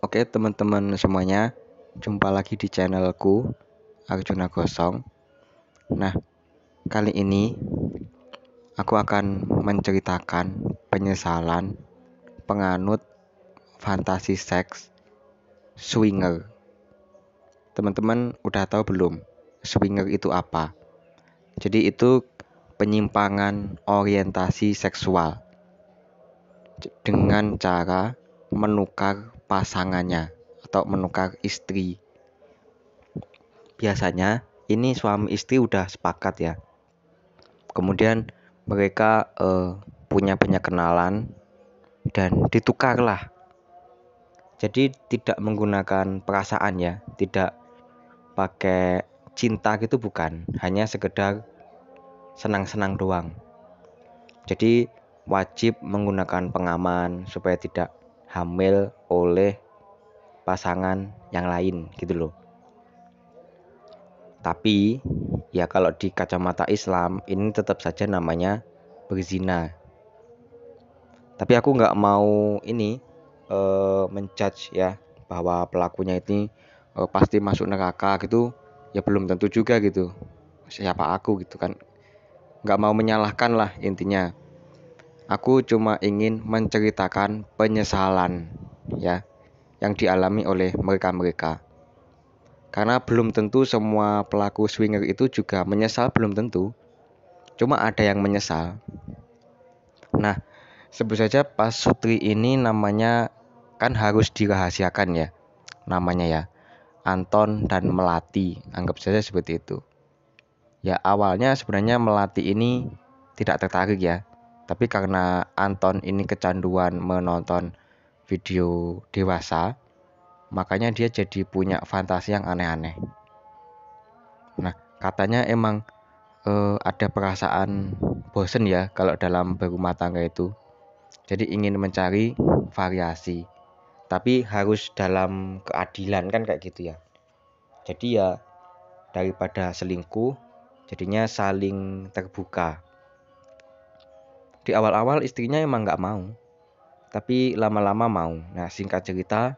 Oke teman-teman semuanya, jumpa lagi di channelku Arjuna Gosong. Nah, kali ini aku akan menceritakan penyesalan penganut fantasi seks swinger. Teman-teman udah tahu belum swinger itu apa? Jadi itu penyimpangan orientasi seksual dengan cara menukar pasangannya atau menukar istri. Biasanya ini suami istri udah sepakat ya. Kemudian mereka eh, punya banyak kenalan dan ditukarlah. Jadi tidak menggunakan perasaan ya, tidak pakai cinta gitu bukan, hanya sekedar senang-senang doang. Jadi wajib menggunakan pengaman supaya tidak hamil oleh pasangan yang lain gitu loh. Tapi ya kalau di kacamata Islam ini tetap saja namanya berzina. Tapi aku nggak mau ini uh, menjudge ya bahwa pelakunya ini uh, pasti masuk neraka gitu ya belum tentu juga gitu siapa aku gitu kan nggak mau menyalahkan lah intinya Aku cuma ingin menceritakan penyesalan ya yang dialami oleh mereka-mereka. Karena belum tentu semua pelaku swinger itu juga menyesal belum tentu. Cuma ada yang menyesal. Nah, sebut saja pas sutri ini namanya kan harus dirahasiakan ya. Namanya ya. Anton dan Melati, anggap saja seperti itu. Ya awalnya sebenarnya Melati ini tidak tertarik ya tapi karena Anton ini kecanduan menonton video dewasa, makanya dia jadi punya fantasi yang aneh-aneh. Nah, katanya emang eh, ada perasaan bosen ya kalau dalam berumah tangga itu. Jadi ingin mencari variasi. Tapi harus dalam keadilan kan kayak gitu ya. Jadi ya daripada selingkuh jadinya saling terbuka di awal-awal istrinya emang nggak mau tapi lama-lama mau nah singkat cerita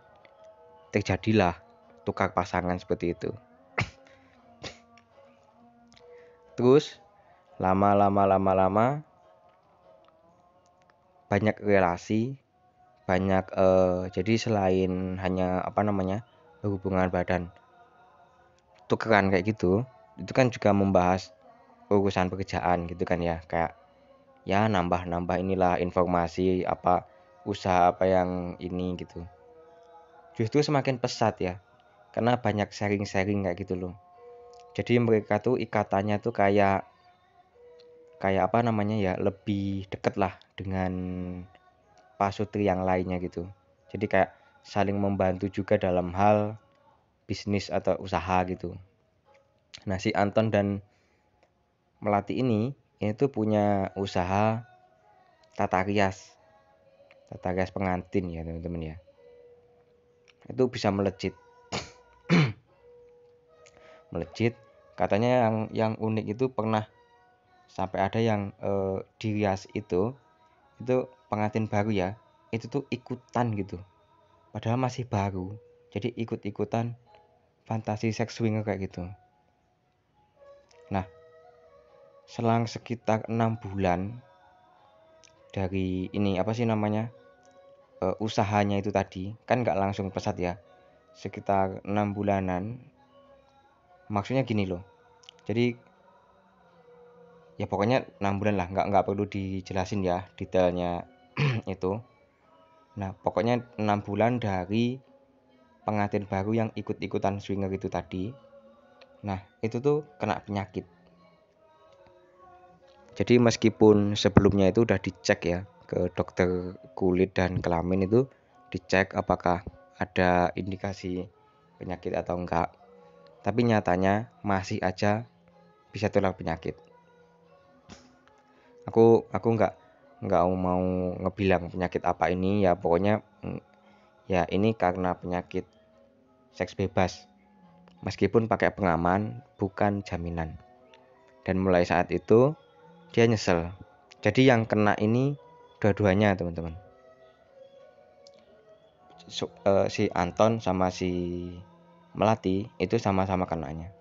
terjadilah tukar pasangan seperti itu terus lama lama lama lama banyak relasi banyak eh, jadi selain hanya apa namanya hubungan badan tukeran kayak gitu itu kan juga membahas urusan pekerjaan gitu kan ya kayak ya nambah-nambah inilah informasi apa usaha apa yang ini gitu justru semakin pesat ya karena banyak sharing-sharing kayak gitu loh jadi mereka tuh ikatannya tuh kayak kayak apa namanya ya lebih deket lah dengan pasutri yang lainnya gitu jadi kayak saling membantu juga dalam hal bisnis atau usaha gitu nah si Anton dan Melati ini ini tuh punya usaha tata rias tata rias pengantin ya teman-teman ya itu bisa melejit melejit katanya yang yang unik itu pernah sampai ada yang e, eh, dirias itu itu pengantin baru ya itu tuh ikutan gitu padahal masih baru jadi ikut-ikutan fantasi seks swing kayak gitu nah selang sekitar enam bulan dari ini apa sih namanya uh, usahanya itu tadi kan nggak langsung pesat ya sekitar enam bulanan maksudnya gini loh jadi ya pokoknya enam bulan lah nggak nggak perlu dijelasin ya detailnya itu nah pokoknya enam bulan dari pengantin baru yang ikut-ikutan swinger itu tadi nah itu tuh kena penyakit jadi meskipun sebelumnya itu udah dicek ya ke dokter kulit dan kelamin itu dicek apakah ada indikasi penyakit atau enggak tapi nyatanya masih aja bisa tular penyakit aku aku enggak enggak mau ngebilang penyakit apa ini ya pokoknya mm, ya ini karena penyakit seks bebas meskipun pakai pengaman bukan jaminan dan mulai saat itu dia nyesel jadi yang kena ini dua-duanya teman-teman so, uh, eh, si Anton sama si Melati itu sama-sama kenanya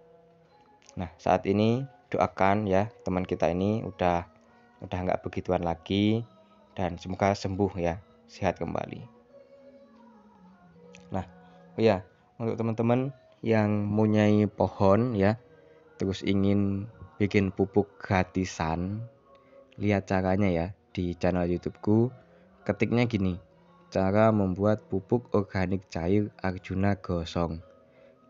nah saat ini doakan ya teman kita ini udah udah nggak begituan lagi dan semoga sembuh ya sehat kembali nah oh ya untuk teman-teman yang punya pohon ya terus ingin bikin pupuk gratisan lihat caranya ya di channel youtubeku ketiknya gini cara membuat pupuk organik cair Arjuna Gosong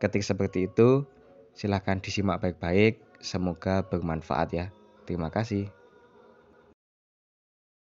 ketik seperti itu silahkan disimak baik-baik semoga bermanfaat ya terima kasih